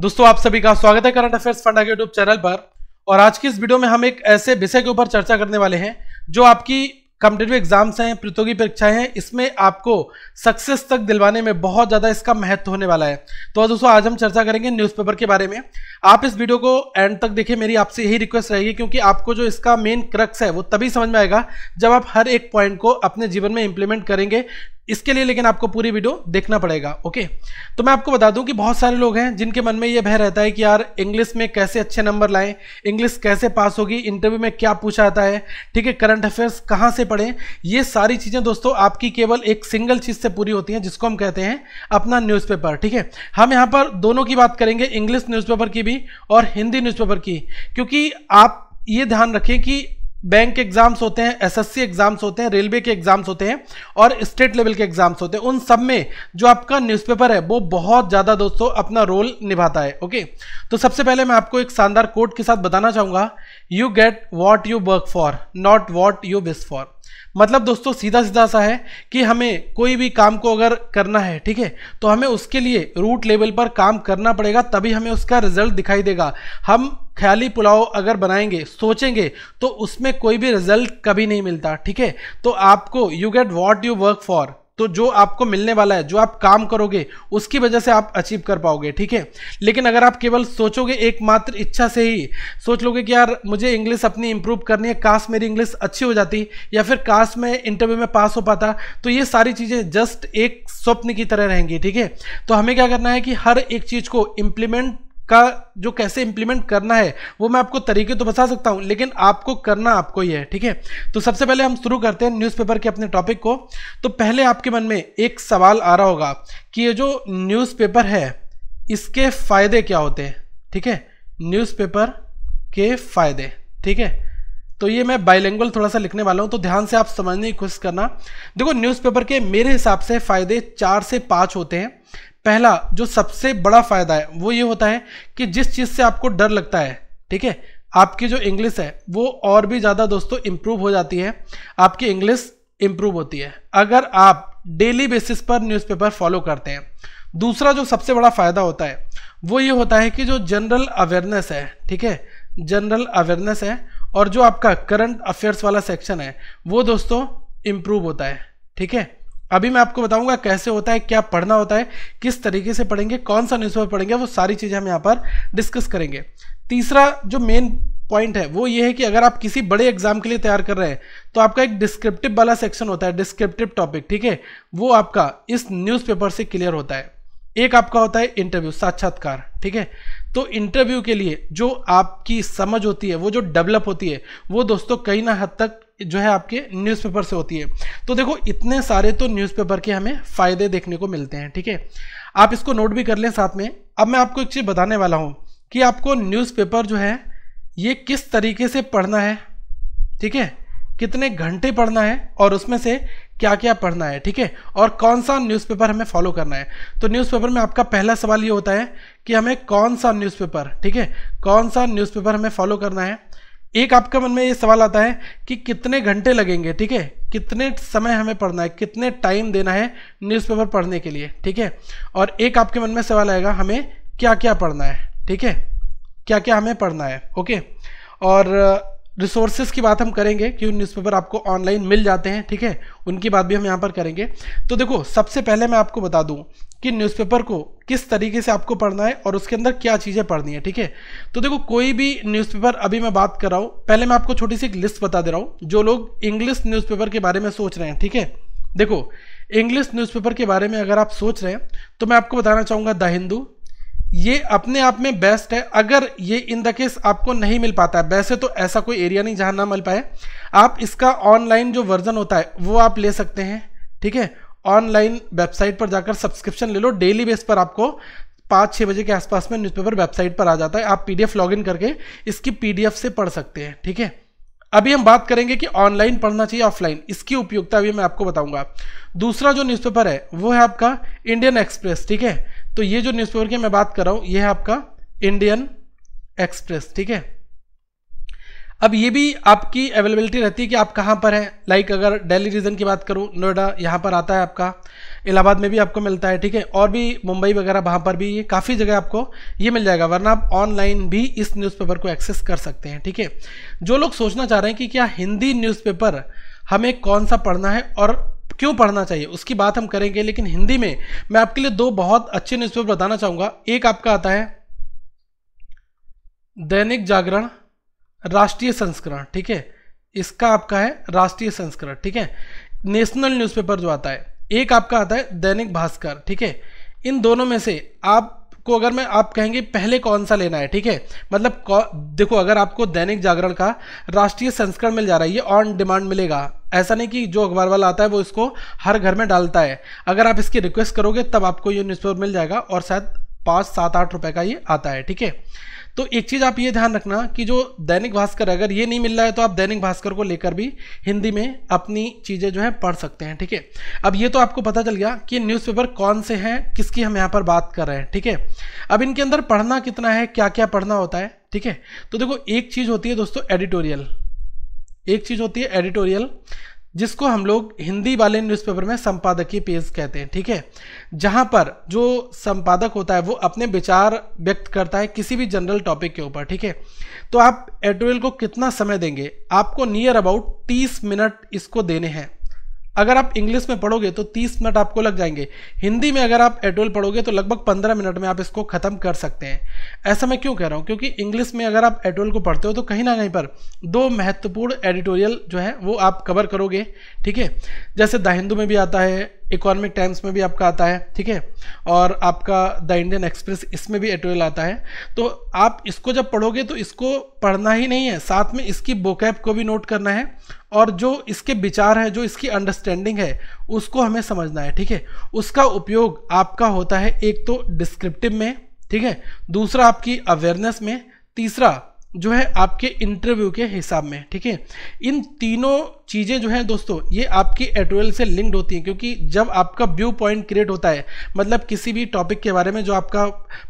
दोस्तों आप सभी का स्वागत है करंट अफेयर्स फंडा के यूट्यूब चैनल पर और आज की इस वीडियो में हम एक ऐसे विषय के ऊपर चर्चा करने वाले हैं जो आपकी कम्पिटेटिव एग्जाम्स हैं प्रतियोगी परीक्षाएं हैं इसमें आपको सक्सेस तक दिलवाने में बहुत ज़्यादा इसका महत्व होने वाला है तो दोस्तों आज हम चर्चा करेंगे न्यूज़पेपर के बारे में आप इस वीडियो को एंड तक देखें मेरी आपसे यही रिक्वेस्ट रहेगी क्योंकि आपको जो इसका मेन क्रक्स है वो तभी समझ में आएगा जब आप हर एक पॉइंट को अपने जीवन में इंप्लीमेंट करेंगे इसके लिए लेकिन आपको पूरी वीडियो देखना पड़ेगा ओके तो मैं आपको बता दूं कि बहुत सारे लोग हैं जिनके मन में ये भय रहता है कि यार इंग्लिश में कैसे अच्छे नंबर लाएं इंग्लिश कैसे पास होगी इंटरव्यू में क्या पूछा जाता है ठीक है करंट अफेयर्स कहाँ से पढ़ें ये सारी चीज़ें दोस्तों आपकी केवल एक सिंगल चीज़ से पूरी होती हैं जिसको हम कहते हैं अपना न्यूज़पेपर ठीक है हम यहाँ पर दोनों की बात करेंगे इंग्लिश न्यूज़पेपर की भी और हिंदी न्यूज़पेपर की क्योंकि आप ये ध्यान रखें कि बैंक एग्जाम्स होते हैं एसएससी एग्जाम्स होते हैं रेलवे के एग्जाम्स होते हैं और स्टेट लेवल के एग्जाम्स होते हैं उन सब में जो आपका न्यूज़पेपर है वो बहुत ज़्यादा दोस्तों अपना रोल निभाता है ओके तो सबसे पहले मैं आपको एक शानदार कोट के साथ बताना चाहूँगा you get what you work for not what you wish for मतलब दोस्तों सीधा सीधा सा है कि हमें कोई भी काम को अगर करना है ठीक है तो हमें उसके लिए रूट लेवल पर काम करना पड़ेगा तभी हमें उसका रिजल्ट दिखाई देगा हम ख्याली पुलाव अगर बनाएंगे सोचेंगे तो उसमें कोई भी रिजल्ट कभी नहीं मिलता ठीक है तो आपको you get what you work for तो जो आपको मिलने वाला है जो आप काम करोगे उसकी वजह से आप अचीव कर पाओगे ठीक है लेकिन अगर आप केवल सोचोगे एकमात्र इच्छा से ही सोच लोगे कि यार मुझे इंग्लिश अपनी इंप्रूव करनी है काश मेरी इंग्लिश अच्छी हो जाती या फिर काश मैं इंटरव्यू में पास हो पाता तो ये सारी चीज़ें जस्ट एक स्वप्न की तरह रहेंगी ठीक है तो हमें क्या करना है कि हर एक चीज़ को इम्प्लीमेंट का जो कैसे इंप्लीमेंट करना है वो मैं आपको तरीके तो बता सकता हूँ लेकिन आपको करना आपको ही है ठीक है तो सबसे पहले हम शुरू करते हैं न्यूज़पेपर के अपने टॉपिक को तो पहले आपके मन में एक सवाल आ रहा होगा कि ये जो न्यूज़पेपर है इसके फ़ायदे क्या होते हैं ठीक है न्यूज़पेपर के फ़ायदे ठीक है तो ये मैं बाइलेंगुअल थोड़ा सा लिखने वाला हूँ तो ध्यान से आप समझने की कोशिश करना देखो न्यूज़पेपर के मेरे हिसाब से फ़ायदे चार से पाँच होते हैं पहला जो सबसे बड़ा फायदा है वो ये होता है कि जिस चीज़ से आपको डर लगता है ठीक है आपकी जो इंग्लिश है वो और भी ज़्यादा दोस्तों इम्प्रूव हो जाती है आपकी इंग्लिश इम्प्रूव होती है अगर आप डेली बेसिस पर न्यूज़पेपर फॉलो करते हैं दूसरा जो सबसे बड़ा फ़ायदा होता है वो ये होता है कि जो जनरल अवेयरनेस है ठीक है जनरल अवेयरनेस है और जो आपका करंट अफेयर्स वाला सेक्शन है वो दोस्तों इम्प्रूव होता है ठीक है अभी मैं आपको बताऊंगा कैसे होता है क्या पढ़ना होता है किस तरीके से पढ़ेंगे कौन सा न्यूज़पेपर पढ़ेंगे वो सारी चीज़ें हम यहाँ पर डिस्कस करेंगे तीसरा जो मेन पॉइंट है वो ये है कि अगर आप किसी बड़े एग्जाम के लिए तैयार कर रहे हैं तो आपका एक डिस्क्रिप्टिव वाला सेक्शन होता है डिस्क्रिप्टिव टॉपिक ठीक है वो आपका इस न्यूज़पेपर से क्लियर होता है एक आपका होता है इंटरव्यू साक्षात्कार ठीक है तो इंटरव्यू के लिए जो आपकी समझ होती है वो जो डेवलप होती है वो दोस्तों कहीं ना हद तक जो है आपके न्यूज़पेपर से होती है तो देखो इतने सारे तो न्यूज़पेपर के हमें फ़ायदे देखने को मिलते हैं ठीक है आप इसको नोट भी कर लें साथ में अब मैं आपको एक चीज़ बताने वाला हूँ कि आपको न्यूज़पेपर जो है ये किस तरीके से पढ़ना है ठीक है कितने घंटे पढ़ना है और उसमें से क्या क्या पढ़ना है ठीक है और कौन सा न्यूज़पेपर हमें फॉलो करना है तो न्यूज़पेपर में आपका पहला सवाल ये होता है कि हमें कौन सा न्यूज़पेपर ठीक है कौन सा न्यूज़पेपर हमें फॉलो करना है एक आपके मन में ये सवाल आता है कि कितने घंटे लगेंगे ठीक है कितने समय हमें पढ़ना है कितने टाइम देना है न्यूज़पेपर पढ़ने के लिए ठीक है और एक आपके मन में सवाल आएगा हमें क्या क्या पढ़ना है ठीक है क्या क्या हमें पढ़ना है ओके और रिसोर्सेज की बात हम करेंगे कि न्यूज़पेपर आपको ऑनलाइन मिल जाते हैं ठीक है उनकी बात भी हम यहाँ पर करेंगे तो देखो सबसे पहले मैं आपको बता दूँ कि न्यूज़पेपर को किस तरीके से आपको पढ़ना है और उसके अंदर क्या चीज़ें पढ़नी है ठीक है तो देखो कोई भी न्यूज़पेपर अभी मैं बात कर रहा हूँ पहले मैं आपको छोटी सी एक लिस्ट बता दे रहा हूँ जो लोग इंग्लिश न्यूज़पेपर के बारे में सोच रहे हैं ठीक है देखो इंग्लिश न्यूज़पेपर के बारे में अगर आप सोच रहे हैं तो मैं आपको बताना चाहूँगा द हिंदू ये अपने आप में बेस्ट है अगर ये इन द केस आपको नहीं मिल पाता है वैसे तो ऐसा कोई एरिया नहीं जहाँ ना मिल पाए आप इसका ऑनलाइन जो वर्जन होता है वो आप ले सकते हैं ठीक है ऑनलाइन वेबसाइट पर जाकर सब्सक्रिप्शन ले लो डेली बेस पर आपको पाँच छः बजे के आसपास में न्यूज़पेपर वेबसाइट पर आ जाता है आप पीडीएफ लॉगिन करके इसकी पीडीएफ से पढ़ सकते हैं ठीक है अभी हम बात करेंगे कि ऑनलाइन पढ़ना चाहिए ऑफलाइन इसकी उपयोगिता अभी मैं आपको बताऊंगा दूसरा जो न्यूज़पेपर है वो है आपका इंडियन एक्सप्रेस ठीक है तो ये जो न्यूज़पेपर की मैं बात कर रहा हूँ ये है आपका इंडियन एक्सप्रेस ठीक है अब ये भी आपकी अवेलेबिलिटी रहती है कि आप कहाँ पर हैं लाइक like अगर दिल्ली रीजन की बात करूँ नोएडा यहाँ पर आता है आपका इलाहाबाद में भी आपको मिलता है ठीक है और भी मुंबई वगैरह वहाँ पर भी ये काफ़ी जगह आपको ये मिल जाएगा वरना आप ऑनलाइन भी इस न्यूज़पेपर को एक्सेस कर सकते हैं ठीक है जो लोग सोचना चाह रहे हैं कि क्या हिंदी न्यूज़पेपर हमें कौन सा पढ़ना है और क्यों पढ़ना चाहिए उसकी बात हम करेंगे लेकिन हिंदी में मैं आपके लिए दो बहुत अच्छे न्यूज़पेपर बताना चाहूँगा एक आपका आता है दैनिक जागरण राष्ट्रीय संस्करण ठीक है इसका आपका है राष्ट्रीय संस्करण ठीक है नेशनल न्यूज़पेपर जो आता है एक आपका आता है दैनिक भास्कर ठीक है इन दोनों में से आप को अगर मैं आप कहेंगे पहले कौन सा लेना है ठीक है मतलब देखो अगर आपको दैनिक जागरण का राष्ट्रीय संस्करण मिल जा रहा है ये ऑन डिमांड मिलेगा ऐसा नहीं कि जो अखबार वाला आता है वो इसको हर घर में डालता है अगर आप इसकी रिक्वेस्ट करोगे तब आपको ये न्यूज़पेपर मिल जाएगा और शायद पाँच सात आठ रुपये का ये आता है ठीक है तो एक चीज़ आप ये ध्यान रखना कि जो दैनिक भास्कर अगर ये नहीं मिल रहा है तो आप दैनिक भास्कर को लेकर भी हिंदी में अपनी चीज़ें जो है पढ़ सकते हैं ठीक है अब ये तो आपको पता चल गया कि न्यूज़पेपर कौन से हैं किसकी हम यहाँ पर बात कर रहे हैं ठीक है अब इनके अंदर पढ़ना कितना है क्या क्या पढ़ना होता है ठीक है तो देखो एक चीज़ होती है दोस्तों एडिटोरियल एक चीज़ होती है एडिटोरियल जिसको हम लोग हिंदी वाले न्यूज़पेपर में संपादकीय पेज कहते हैं ठीक है जहाँ पर जो संपादक होता है वो अपने विचार व्यक्त करता है किसी भी जनरल टॉपिक के ऊपर ठीक है तो आप एडिटोरियल को कितना समय देंगे आपको नियर अबाउट तीस मिनट इसको देने हैं अगर आप इंग्लिश में पढ़ोगे तो 30 मिनट आपको लग जाएंगे हिंदी में अगर आप एटोल पढ़ोगे तो लगभग 15 मिनट में आप इसको ख़त्म कर सकते हैं ऐसा मैं क्यों कह रहा हूँ क्योंकि इंग्लिश में अगर आप एटोल को पढ़ते हो तो कहीं ना कहीं पर दो महत्वपूर्ण एडिटोरियल जो है वो आप कवर करोगे ठीक है जैसे द हिंदू में भी आता है इकोनॉमिक टाइम्स में भी आपका आता है ठीक है और आपका द इंडियन एक्सप्रेस इसमें भी एटोरियल आता है तो आप इसको जब पढ़ोगे तो इसको पढ़ना ही नहीं है साथ में इसकी बोकैप को भी नोट करना है और जो इसके विचार हैं जो इसकी अंडरस्टैंडिंग है उसको हमें समझना है ठीक है उसका उपयोग आपका होता है एक तो डिस्क्रिप्टिव में ठीक है दूसरा आपकी अवेयरनेस में तीसरा जो है आपके इंटरव्यू के हिसाब में ठीक है इन तीनों चीज़ें जो हैं दोस्तों ये आपकी एटोल से लिंक्ड होती हैं क्योंकि जब आपका व्यू पॉइंट क्रिएट होता है मतलब किसी भी टॉपिक के बारे में जो आपका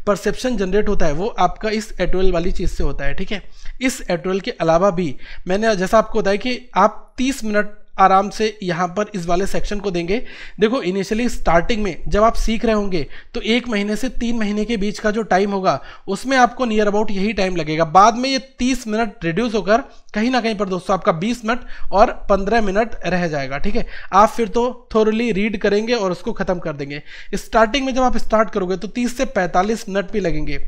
परसेप्शन जनरेट होता है वो आपका इस एटोल वाली चीज़ से होता है ठीक है इस एटोल के अलावा भी मैंने जैसा आपको बताया कि आप 30 मिनट आराम से यहाँ पर इस वाले सेक्शन को देंगे देखो इनिशियली स्टार्टिंग में जब आप सीख रहे होंगे तो एक महीने से तीन महीने के बीच का जो टाइम होगा उसमें आपको नियर अबाउट यही टाइम लगेगा बाद में ये तीस मिनट रिड्यूस होकर कहीं ना कहीं पर दोस्तों आपका बीस मिनट और पंद्रह मिनट रह जाएगा ठीक है आप फिर तो थोरली रीड करेंगे और उसको खत्म कर देंगे स्टार्टिंग में जब आप स्टार्ट करोगे तो तीस से पैंतालीस मिनट भी लगेंगे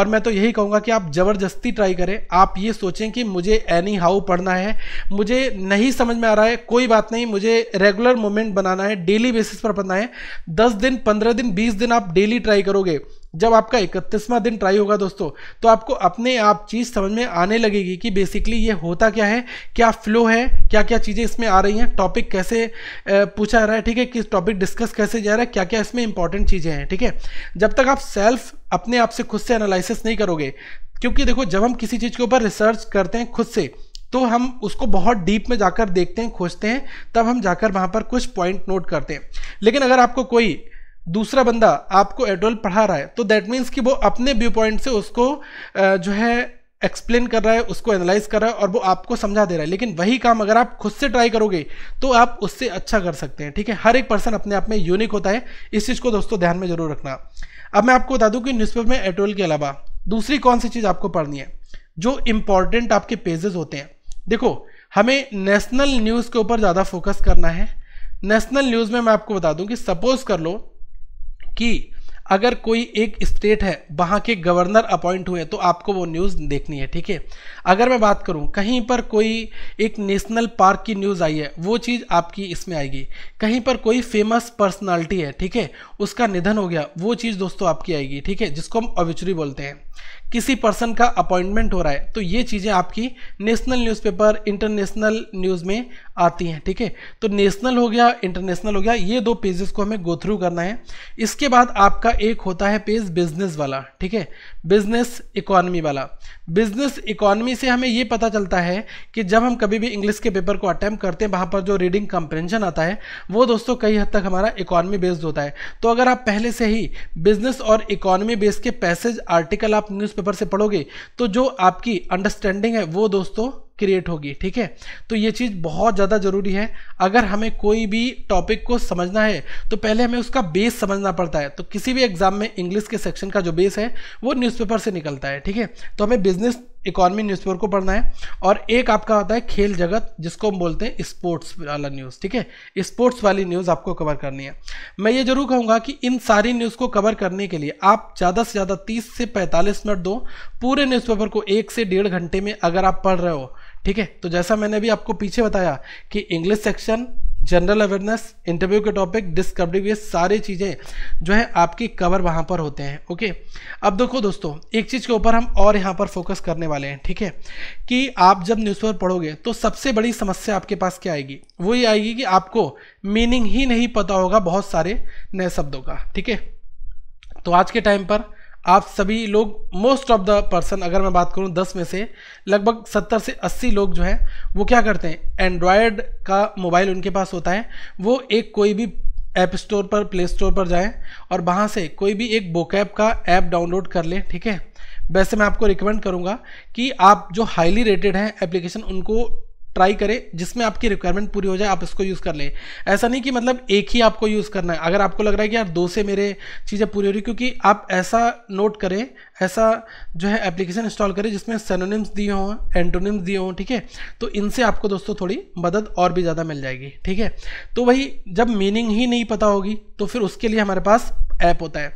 और मैं तो यही कहूँगा कि आप ज़बरदस्ती ट्राई करें आप ये सोचें कि मुझे एनी हाउ पढ़ना है मुझे नहीं समझ में आ रहा है कोई बात नहीं मुझे रेगुलर मूवमेंट बनाना है डेली बेसिस पर बनाना है दस दिन पंद्रह दिन बीस दिन आप डेली ट्राई करोगे जब आपका इकतीसवां दिन ट्राई होगा दोस्तों तो आपको अपने आप चीज़ समझ में आने लगेगी कि बेसिकली ये होता क्या है क्या फ्लो है क्या क्या चीज़ें इसमें आ रही हैं टॉपिक कैसे पूछा जा रहा है ठीक है किस टॉपिक डिस्कस कैसे जा रहा है क्या क्या इसमें इंपॉर्टेंट चीज़ें हैं ठीक है जब तक आप सेल्फ अपने आप से खुद से एनालिसिस नहीं करोगे क्योंकि देखो जब हम किसी चीज़ के ऊपर रिसर्च करते हैं खुद से तो हम उसको बहुत डीप में जाकर देखते हैं खोजते हैं तब हम जाकर वहाँ पर कुछ पॉइंट नोट करते हैं लेकिन अगर आपको कोई दूसरा बंदा आपको एडोल पढ़ा रहा है तो दैट मीन्स कि वो अपने व्यू पॉइंट से उसको जो है एक्सप्लेन कर रहा है उसको एनालाइज कर रहा है और वो आपको समझा दे रहा है लेकिन वही काम अगर आप खुद से ट्राई करोगे तो आप उससे अच्छा कर सकते हैं ठीक है हर एक पर्सन अपने आप में यूनिक होता है इस चीज़ को दोस्तों ध्यान में जरूर रखना अब मैं आपको बता दूं कि न्यूज़पेपर में एटोल के अलावा दूसरी कौन सी चीज़ आपको पढ़नी है जो इम्पॉर्टेंट आपके पेजेस होते हैं देखो हमें नेशनल न्यूज़ के ऊपर ज़्यादा फोकस करना है नेशनल न्यूज़ में मैं आपको बता दूं कि सपोज कर लो कि अगर कोई एक स्टेट है वहाँ के गवर्नर अपॉइंट हुए तो आपको वो न्यूज़ देखनी है ठीक है अगर मैं बात करूँ कहीं पर कोई एक नेशनल पार्क की न्यूज़ आई है वो चीज़ आपकी इसमें आएगी कहीं पर कोई फेमस पर्सनालिटी है ठीक है उसका निधन हो गया वो चीज़ दोस्तों आपकी आएगी ठीक है जिसको हम अविचुरी बोलते हैं किसी पर्सन का अपॉइंटमेंट हो रहा है तो ये चीज़ें आपकी नेशनल न्यूज़पेपर इंटरनेशनल न्यूज़ में आती हैं ठीक है थीके? तो नेशनल हो गया इंटरनेशनल हो गया ये दो पेजेस को हमें गो थ्रू करना है इसके बाद आपका एक होता है पेज बिजनेस वाला ठीक है बिजनेस इकोनॉमी वाला बिजनेस इकोनॉमी से हमें ये पता चलता है कि जब हम कभी भी इंग्लिश के पेपर को अटैम्प्ट करते हैं वहाँ पर जो रीडिंग कंप्रेंशन आता है वो दोस्तों कई हद तक हमारा इकोनॉमी बेस्ड होता है तो अगर आप पहले से ही बिजनेस और इकोनॉमी बेस्ड के पैसेज आर्टिकल आप न्यूज़ पेपर से पढ़ोगे तो जो आपकी अंडरस्टैंडिंग है वो दोस्तों क्रिएट होगी ठीक है तो ये चीज़ बहुत ज़्यादा ज़रूरी है अगर हमें कोई भी टॉपिक को समझना है तो पहले हमें उसका बेस समझना पड़ता है तो किसी भी एग्ज़ाम में इंग्लिश के सेक्शन का जो बेस है वो न्यूज़पेपर से निकलता है ठीक है तो हमें बिजनेस इकोनॉमी न्यूज़पेपर को पढ़ना है और एक आपका होता है खेल जगत जिसको हम बोलते हैं स्पोर्ट्स वाला न्यूज़ ठीक है स्पोर्ट्स वाली न्यूज़ आपको कवर करनी है मैं ये जरूर कहूँगा कि इन सारी न्यूज़ को कवर करने के लिए आप ज़्यादा से ज़्यादा तीस से पैंतालीस मिनट दो पूरे न्यूज़पेपर को एक से डेढ़ घंटे में अगर आप पढ़ रहे हो ठीक है तो जैसा मैंने भी आपको पीछे बताया कि English section general awareness interview के टॉपिक डिस्कवरी ये सारी चीज़ें जो है आपकी कवर वहाँ पर होते हैं ओके अब देखो दोस्तों एक चीज़ के ऊपर हम और यहाँ पर फोकस करने वाले हैं ठीक है कि आप जब न्यूज़पेपर पढ़ोगे तो सबसे बड़ी समस्या आपके पास क्या आएगी वो ये आएगी कि आपको मीनिंग ही नहीं पता होगा बहुत सारे नए शब्दों का ठीक है तो आज के टाइम पर आप सभी लोग मोस्ट ऑफ द पर्सन अगर मैं बात करूं दस में से लगभग सत्तर से अस्सी लोग जो हैं वो क्या करते हैं एंड्रॉयड का मोबाइल उनके पास होता है वो एक कोई भी ऐप स्टोर पर प्ले स्टोर पर जाएं और वहाँ से कोई भी एक बोकैप का ऐप डाउनलोड कर लें ठीक है वैसे मैं आपको रिकमेंड करूँगा कि आप जो हाईली रेटेड हैं एप्लीकेशन उनको ट्राई करें जिसमें आपकी रिक्वायरमेंट पूरी हो जाए आप इसको यूज़ कर लें ऐसा नहीं कि मतलब एक ही आपको यूज़ करना है अगर आपको लग रहा है कि यार दो से मेरे चीज़ें पूरी हो रही क्योंकि आप ऐसा नोट करें ऐसा जो है एप्लीकेशन इंस्टॉल करें जिसमें सेनोनिम्स दिए हों एंटोनिम्स दिए हों ठीक है तो इनसे आपको दोस्तों थोड़ी मदद और भी ज़्यादा मिल जाएगी ठीक है तो वही जब मीनिंग ही नहीं पता होगी तो फिर उसके लिए हमारे पास ऐप होता है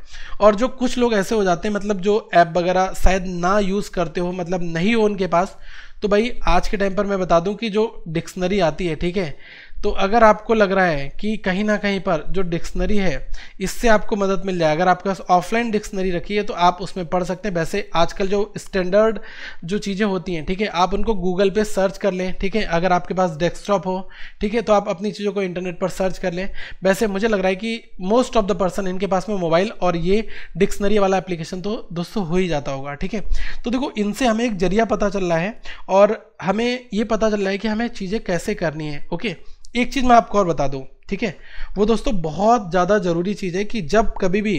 और जो कुछ लोग ऐसे हो जाते हैं मतलब जो ऐप वगैरह शायद ना यूज़ करते हो मतलब नहीं हो उनके पास तो भाई आज के टाइम पर मैं बता दूं कि जो डिक्शनरी आती है ठीक है तो अगर आपको लग रहा है कि कहीं ना कहीं पर जो डिक्शनरी है इससे आपको मदद मिल जाए अगर आपके पास ऑफलाइन डिक्शनरी रखी है तो आप उसमें पढ़ सकते हैं वैसे आजकल जो स्टैंडर्ड जो चीज़ें होती हैं ठीक है आप उनको गूगल पे सर्च कर लें ठीक है अगर आपके पास डेस्कटॉप हो ठीक है तो आप अपनी चीज़ों को इंटरनेट पर सर्च कर लें वैसे मुझे लग रहा है कि मोस्ट ऑफ द पर्सन इनके पास में मोबाइल और ये डिक्शनरी वाला एप्लीकेशन तो दोस्तों हो ही जाता होगा ठीक है तो देखो इनसे हमें एक जरिया पता चल रहा है और हमें ये पता चल रहा है कि हमें चीज़ें कैसे करनी है ओके एक चीज़ मैं आपको और बता दूँ ठीक है वो दोस्तों बहुत ज़्यादा ज़रूरी चीज़ है कि जब कभी भी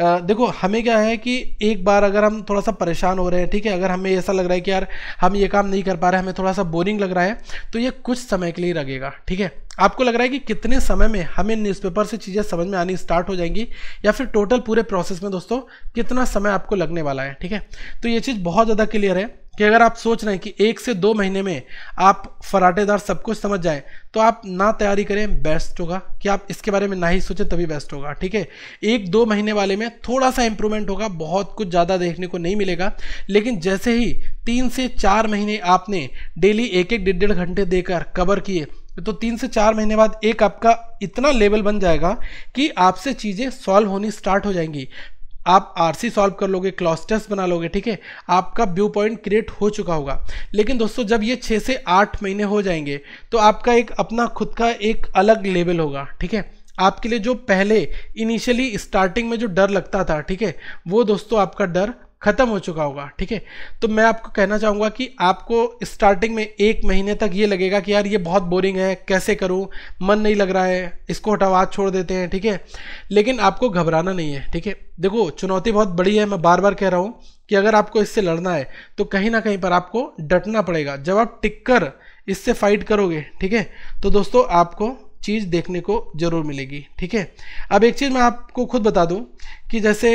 आ, देखो हमें क्या है कि एक बार अगर हम थोड़ा सा परेशान हो रहे हैं ठीक है अगर हमें ऐसा लग रहा है कि यार हम ये काम नहीं कर पा रहे हमें थोड़ा सा बोरिंग लग रहा है तो ये कुछ समय के लिए लगेगा ठीक है आपको लग रहा है कि कितने समय में हमें न्यूज़पेपर से चीज़ें समझ में आनी स्टार्ट हो जाएंगी या फिर टोटल पूरे प्रोसेस में दोस्तों कितना समय आपको लगने वाला है ठीक है तो ये चीज़ बहुत ज़्यादा क्लियर है कि अगर आप सोच रहे हैं कि एक से दो महीने में आप फराटेदार सब कुछ समझ जाएं तो आप ना तैयारी करें बेस्ट होगा कि आप इसके बारे में ना ही सोचें तभी बेस्ट होगा ठीक है एक दो महीने वाले में थोड़ा सा इंप्रूवमेंट होगा बहुत कुछ ज़्यादा देखने को नहीं मिलेगा लेकिन जैसे ही तीन से चार महीने आपने डेली एक एक डेढ़ डेढ़ घंटे देकर कवर किए तो तीन से चार महीने बाद एक आपका इतना लेवल बन जाएगा कि आपसे चीज़ें सॉल्व होनी स्टार्ट हो जाएंगी आप आरसी सॉल्व कर लोगे क्लॉस्टर्स बना लोगे ठीक है आपका व्यू पॉइंट क्रिएट हो चुका होगा लेकिन दोस्तों जब ये छः से आठ महीने हो जाएंगे तो आपका एक अपना खुद का एक अलग लेवल होगा ठीक है आपके लिए जो पहले इनिशियली स्टार्टिंग में जो डर लगता था ठीक है वो दोस्तों आपका डर ख़त्म हो चुका होगा ठीक है तो मैं आपको कहना चाहूँगा कि आपको स्टार्टिंग में एक महीने तक ये लगेगा कि यार ये बहुत बोरिंग है कैसे करूँ मन नहीं लग रहा है इसको हटाओ आज छोड़ देते हैं ठीक है लेकिन आपको घबराना नहीं है ठीक है देखो चुनौती बहुत बड़ी है मैं बार बार कह रहा हूँ कि अगर आपको इससे लड़ना है तो कहीं ना कहीं पर आपको डटना पड़ेगा जब आप टिक इससे फाइट करोगे ठीक है तो दोस्तों आपको चीज़ देखने को ज़रूर मिलेगी ठीक है अब एक चीज़ मैं आपको खुद बता दूं कि जैसे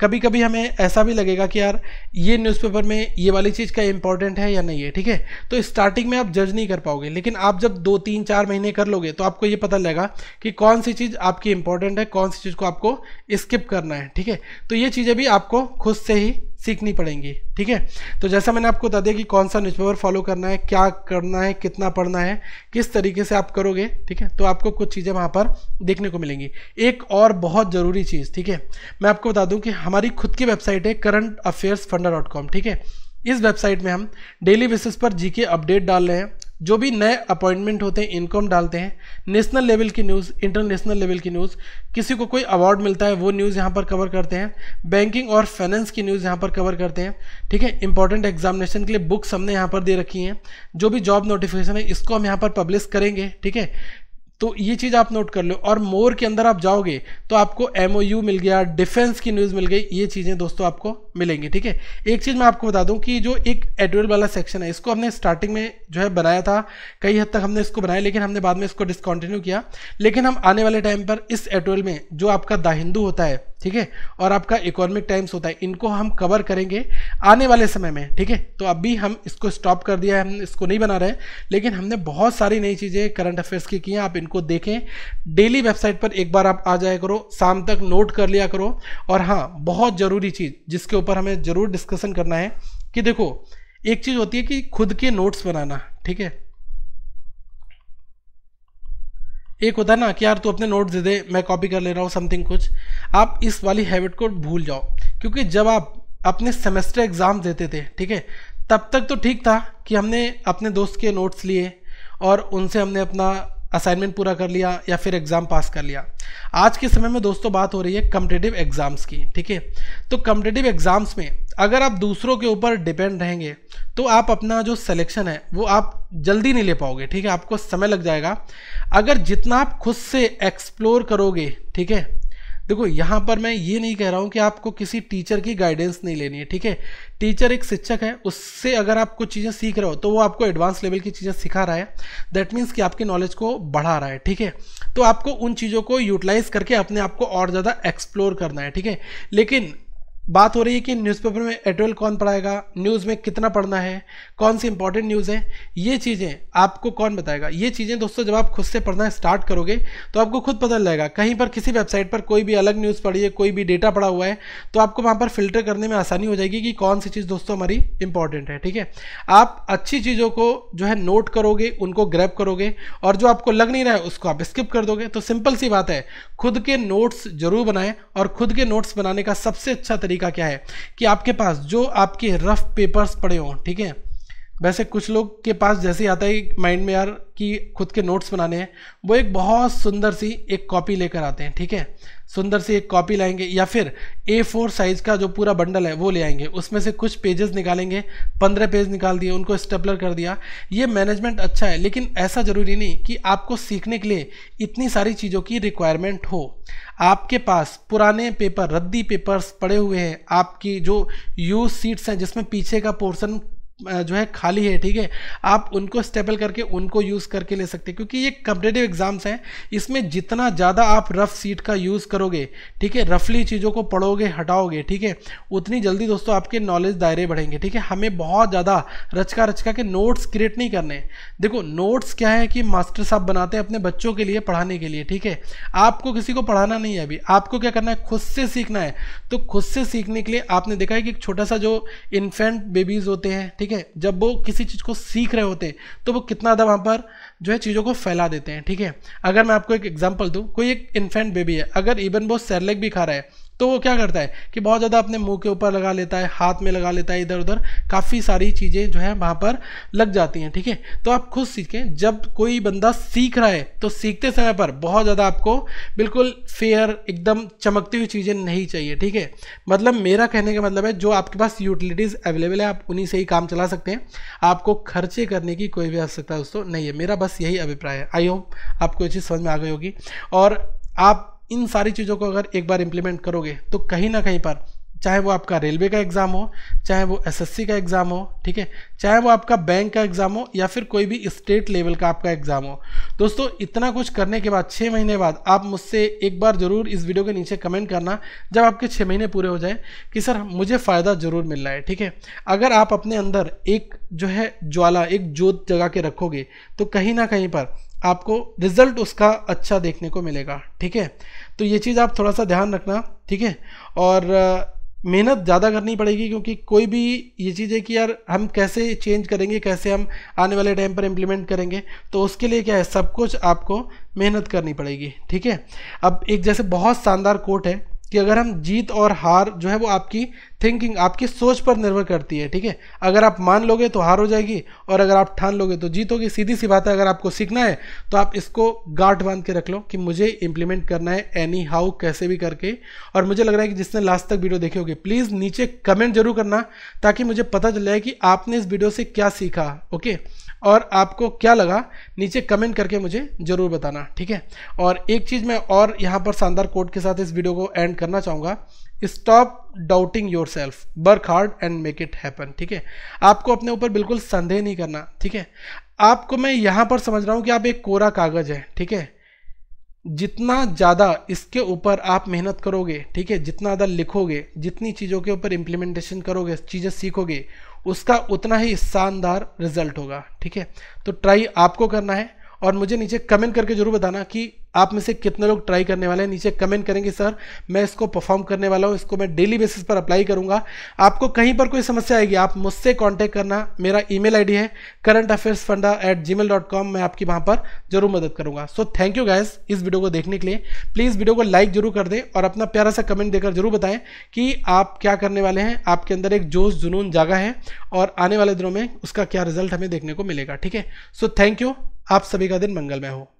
कभी कभी हमें ऐसा भी लगेगा कि यार ये न्यूज़पेपर में ये वाली चीज़ का इंपॉर्टेंट है या नहीं है ठीक है तो स्टार्टिंग में आप जज नहीं कर पाओगे लेकिन आप जब दो तीन चार महीने कर लोगे तो आपको ये पता लगेगा कि कौन सी चीज़ आपकी इंपॉर्टेंट है कौन सी चीज़ को आपको स्किप करना है ठीक है तो ये चीज़ें भी आपको खुद से ही सीखनी पड़ेंगी ठीक है तो जैसा मैंने आपको बता दिया कि कौन सा न्यूज़पेपर फॉलो करना है क्या करना है कितना पढ़ना है किस तरीके से आप करोगे ठीक है तो आपको कुछ चीज़ें वहाँ पर देखने को मिलेंगी एक और बहुत ज़रूरी चीज़ ठीक है मैं आपको बता दूँ कि हमारी खुद की वेबसाइट है current affairs funda dot com ठीक है इस वेबसाइट में हम डेली बेसिस पर जीके अपडेट डाल रहे हैं जो भी नए अपॉइंटमेंट होते हैं इनको हम डालते हैं नेशनल लेवल की न्यूज़ इंटरनेशनल लेवल की न्यूज़ किसी को कोई अवार्ड मिलता है वो न्यूज़ यहाँ पर कवर करते हैं बैंकिंग और फाइनेंस की न्यूज़ यहाँ पर कवर करते हैं ठीक है इंपॉर्टेंट एग्जामिनेशन के लिए बुक्स हमने यहाँ पर दे रखी हैं जो भी जॉब नोटिफिकेशन है इसको हम यहाँ पर पब्लिश करेंगे ठीक है तो ये चीज़ आप नोट कर लो और मोर के अंदर आप जाओगे तो आपको एम मिल गया डिफेंस की न्यूज़ मिल गई ये चीज़ें दोस्तों आपको मिलेंगी ठीक है एक चीज़ मैं आपको बता दूं कि जो एक एडवेल वाला सेक्शन है इसको हमने स्टार्टिंग में जो है बनाया था कई हद तक हमने इसको बनाया लेकिन हमने बाद में इसको डिसकॉन्टिन्यू किया लेकिन हम आने वाले टाइम पर इस एडवेल में जो आपका द हिंदू होता है ठीक है और आपका इकोनॉमिक टाइम्स होता है इनको हम कवर करेंगे आने वाले समय में ठीक है तो अभी हम इसको स्टॉप कर दिया है हम इसको नहीं बना रहे लेकिन हमने बहुत सारी नई चीज़ें करंट अफेयर्स की हैं आप इनको इनको देखें डेली वेबसाइट पर एक बार आप आ जाया करो शाम तक नोट कर लिया करो और हाँ बहुत ज़रूरी चीज़ जिसके ऊपर हमें ज़रूर डिस्कशन करना है कि देखो एक चीज़ होती है कि खुद के नोट्स बनाना ठीक है एक होता है ना कि यार तू अपने नोट्स दे दे मैं कॉपी कर ले रहा हूँ समथिंग कुछ आप इस वाली हैबिट को भूल जाओ क्योंकि जब आप अपने सेमेस्टर एग्ज़ाम देते थे ठीक है तब तक तो ठीक था कि हमने अपने दोस्त के नोट्स लिए और उनसे हमने अपना असाइनमेंट पूरा कर लिया या फिर एग्ज़ाम पास कर लिया आज के समय में दोस्तों बात हो रही है कम्पिटेटिव एग्ज़ाम्स की ठीक है तो कम्पिटेटिव एग्ज़ाम्स में अगर आप दूसरों के ऊपर डिपेंड रहेंगे तो आप अपना जो सिलेक्शन है वो आप जल्दी नहीं ले पाओगे ठीक है आपको समय लग जाएगा अगर जितना आप खुद से एक्सप्लोर करोगे ठीक है देखो यहाँ पर मैं ये नहीं कह रहा हूँ कि आपको किसी टीचर की गाइडेंस नहीं लेनी है ठीक है टीचर एक शिक्षक है उससे अगर आप कुछ चीज़ें सीख रहे हो तो वो आपको एडवांस लेवल की चीज़ें सिखा रहा है दैट मीन्स कि आपके नॉलेज को बढ़ा रहा है ठीक है तो आपको उन चीज़ों को यूटिलाइज करके अपने आप को और ज़्यादा एक्सप्लोर करना है ठीक है लेकिन बात हो रही है कि न्यूज़पेपर में एटोल कौन पढ़ाएगा न्यूज़ में कितना पढ़ना है कौन सी इंपॉर्टेंट न्यूज़ है ये चीज़ें आपको कौन बताएगा ये चीज़ें दोस्तों जब आप खुद से पढ़ना स्टार्ट करोगे तो आपको खुद पता लगेगा कहीं पर किसी वेबसाइट पर कोई भी अलग न्यूज़ पढ़ी है कोई भी डेटा पड़ा हुआ है तो आपको वहाँ पर फिल्टर करने में आसानी हो जाएगी कि कौन सी चीज़ दोस्तों हमारी इंपॉर्टेंट है ठीक है आप अच्छी चीज़ों को जो है नोट करोगे उनको ग्रैप करोगे और जो आपको लग नहीं रहा है उसको आप स्किप कर दोगे तो सिंपल सी बात है खुद के नोट्स जरूर बनाएं और खुद के नोट्स बनाने का सबसे अच्छा तरीका तरीका क्या है कि आपके पास जो आपके रफ पेपर्स पड़े हों ठीक है वैसे कुछ लोग के पास जैसे ही आता है माइंड में यार कि खुद के नोट्स बनाने हैं वो एक बहुत सुंदर सी एक कॉपी लेकर आते हैं ठीक है सुंदर सी एक कॉपी लाएंगे या फिर ए फोर साइज़ का जो पूरा बंडल है वो ले आएंगे उसमें से कुछ पेजेस निकालेंगे पंद्रह पेज निकाल दिए उनको स्टेपलर कर दिया ये मैनेजमेंट अच्छा है लेकिन ऐसा ज़रूरी नहीं कि आपको सीखने के लिए इतनी सारी चीज़ों की रिक्वायरमेंट हो आपके पास पुराने पेपर रद्दी पेपर्स पड़े हुए हैं आपकी जो यूज सीट्स हैं जिसमें पीछे का पोर्सन जो है खाली है ठीक है आप उनको स्टेपल करके उनको यूज़ करके ले सकते हैं क्योंकि ये कंपटेटिव एग्जाम्स हैं इसमें जितना ज़्यादा आप रफ सीट का यूज़ करोगे ठीक है रफली चीज़ों को पढ़ोगे हटाओगे ठीक है उतनी जल्दी दोस्तों आपके नॉलेज दायरे बढ़ेंगे ठीक है हमें बहुत ज़्यादा रचका रचका के नोट्स क्रिएट नहीं करने देखो नोट्स क्या है कि मास्टर साहब बनाते हैं अपने बच्चों के लिए पढ़ाने के लिए ठीक है आपको किसी को पढ़ाना नहीं है अभी आपको क्या करना है खुद से सीखना है तो खुद से सीखने के लिए आपने देखा है कि एक छोटा सा जो इन्फेंट बेबीज़ होते हैं ठीक ठीक है जब वो किसी चीज़ को सीख रहे होते तो वो कितना ज़्यादा वहाँ पर जो है चीज़ों को फैला देते हैं ठीक है अगर मैं आपको एक एग्जाम्पल दूँ कोई एक इन्फेंट बेबी है अगर इवन वो सैरलेक भी खा रहा है तो वो क्या करता है कि बहुत ज़्यादा अपने मुंह के ऊपर लगा लेता है हाथ में लगा लेता है इधर उधर काफ़ी सारी चीज़ें जो है वहाँ पर लग जाती हैं ठीक है थीके? तो आप खुद सीखें जब कोई बंदा सीख रहा है तो सीखते समय पर बहुत ज़्यादा आपको बिल्कुल फेयर एकदम चमकती हुई चीज़ें नहीं चाहिए ठीक है मतलब मेरा कहने का मतलब है जो आपके पास यूटिलिटीज़ अवेलेबल है आप उन्हीं से ही काम चला सकते हैं आपको खर्चे करने की कोई भी आवश्यकता दोस्तों नहीं है मेरा बस यही अभिप्राय है आई होप आपको ये चीज़ समझ में आ गई होगी और आप इन सारी चीज़ों को अगर एक बार इम्प्लीमेंट करोगे तो कहीं ना कहीं पर चाहे वो आपका रेलवे का एग्ज़ाम हो चाहे वो एसएससी का एग्ज़ाम हो ठीक है चाहे वो आपका बैंक का एग्ज़ाम हो या फिर कोई भी स्टेट लेवल का आपका एग्ज़ाम हो दोस्तों इतना कुछ करने के बाद छः महीने बाद आप मुझसे एक बार ज़रूर इस वीडियो के नीचे कमेंट करना जब आपके छः महीने पूरे हो जाए कि सर मुझे फ़ायदा ज़रूर मिल रहा है ठीक है अगर आप अपने अंदर एक जो है ज्वाला एक जोत जगा के रखोगे तो कहीं ना कहीं पर आपको रिजल्ट उसका अच्छा देखने को मिलेगा ठीक है तो ये चीज़ आप थोड़ा सा ध्यान रखना ठीक है और मेहनत ज़्यादा करनी पड़ेगी क्योंकि कोई भी ये चीज़ है कि यार हम कैसे चेंज करेंगे कैसे हम आने वाले टाइम पर इम्प्लीमेंट करेंगे तो उसके लिए क्या है सब कुछ आपको मेहनत करनी पड़ेगी ठीक है अब एक जैसे बहुत शानदार कोट है कि अगर हम जीत और हार जो है वो आपकी थिंकिंग आपकी सोच पर निर्भर करती है ठीक है अगर आप मान लोगे तो हार हो जाएगी और अगर आप ठान लोगे तो जीतोगे सीधी सी बात है अगर आपको सीखना है तो आप इसको गांठ बांध के रख लो कि मुझे इंप्लीमेंट करना है एनी हाउ कैसे भी करके और मुझे लग रहा है कि जिसने लास्ट तक वीडियो देखी होगी प्लीज़ नीचे कमेंट जरूर करना ताकि मुझे पता चल जाए कि आपने इस वीडियो से क्या सीखा ओके और आपको क्या लगा नीचे कमेंट करके मुझे ज़रूर बताना ठीक है और एक चीज़ मैं और यहाँ पर शानदार कोट के साथ इस वीडियो को एंड करना चाहूँगा stop doubting yourself work hard and make it happen ठीक है आपको अपने ऊपर बिल्कुल संदेह नहीं करना ठीक है आपको मैं यहाँ पर समझ रहा हूँ कि आप एक कोरा कागज़ है ठीक है जितना ज़्यादा इसके ऊपर आप मेहनत करोगे ठीक है जितना ज़्यादा लिखोगे जितनी चीज़ों के ऊपर इम्प्लीमेंटेशन करोगे चीज़ें सीखोगे उसका उतना ही शानदार रिजल्ट होगा ठीक है तो ट्राई आपको करना है और मुझे नीचे कमेंट करके जरूर बताना कि आप में से कितने लोग ट्राई करने वाले हैं नीचे कमेंट करेंगे सर मैं इसको परफॉर्म करने वाला हूँ इसको मैं डेली बेसिस पर अप्लाई करूँगा आपको कहीं पर कोई समस्या आएगी आप मुझसे कॉन्टैक्ट करना मेरा ई मेल है current affairs funda at gmail dot com मैं आपकी वहाँ पर जरूर मदद करूँगा सो थैंक यू गैस इस वीडियो को देखने के लिए प्लीज़ वीडियो को लाइक जरूर कर दें और अपना प्यारा सा कमेंट देकर जरूर बताएं कि आप क्या करने वाले हैं आपके अंदर एक जोश जुनून जागा है और आने वाले दिनों में उसका क्या रिजल्ट हमें देखने को मिलेगा ठीक है सो थैंक यू आप सभी का दिन मंगलमय हो